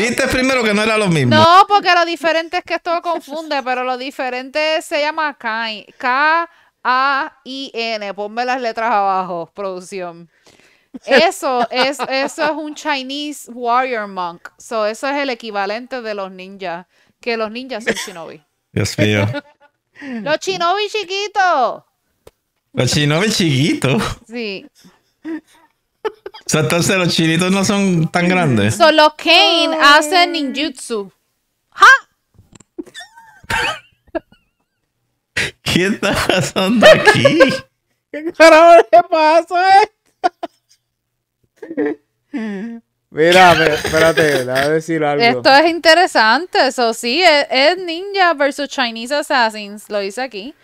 Dijiste primero que no era lo mismo. No, porque lo diferente es que esto confunde, pero lo diferente se llama Kain. K-A-I-N. Ponme las letras abajo, producción. Eso es, eso es un Chinese warrior monk. So, eso es el equivalente de los ninjas. Que los ninjas son shinobi. Los shinobi chiquitos. Los shinobi chiquitos. Sí sea, entonces los chinitos no son tan grandes. Solo Kane hace ninjutsu. ¡Ja! ¿Qué está pasando aquí? ¿Qué carajo le pasa esto? Mira, espérate, a decir algo. Esto es interesante, eso sí, es, es Ninja versus Chinese Assassins, lo dice aquí.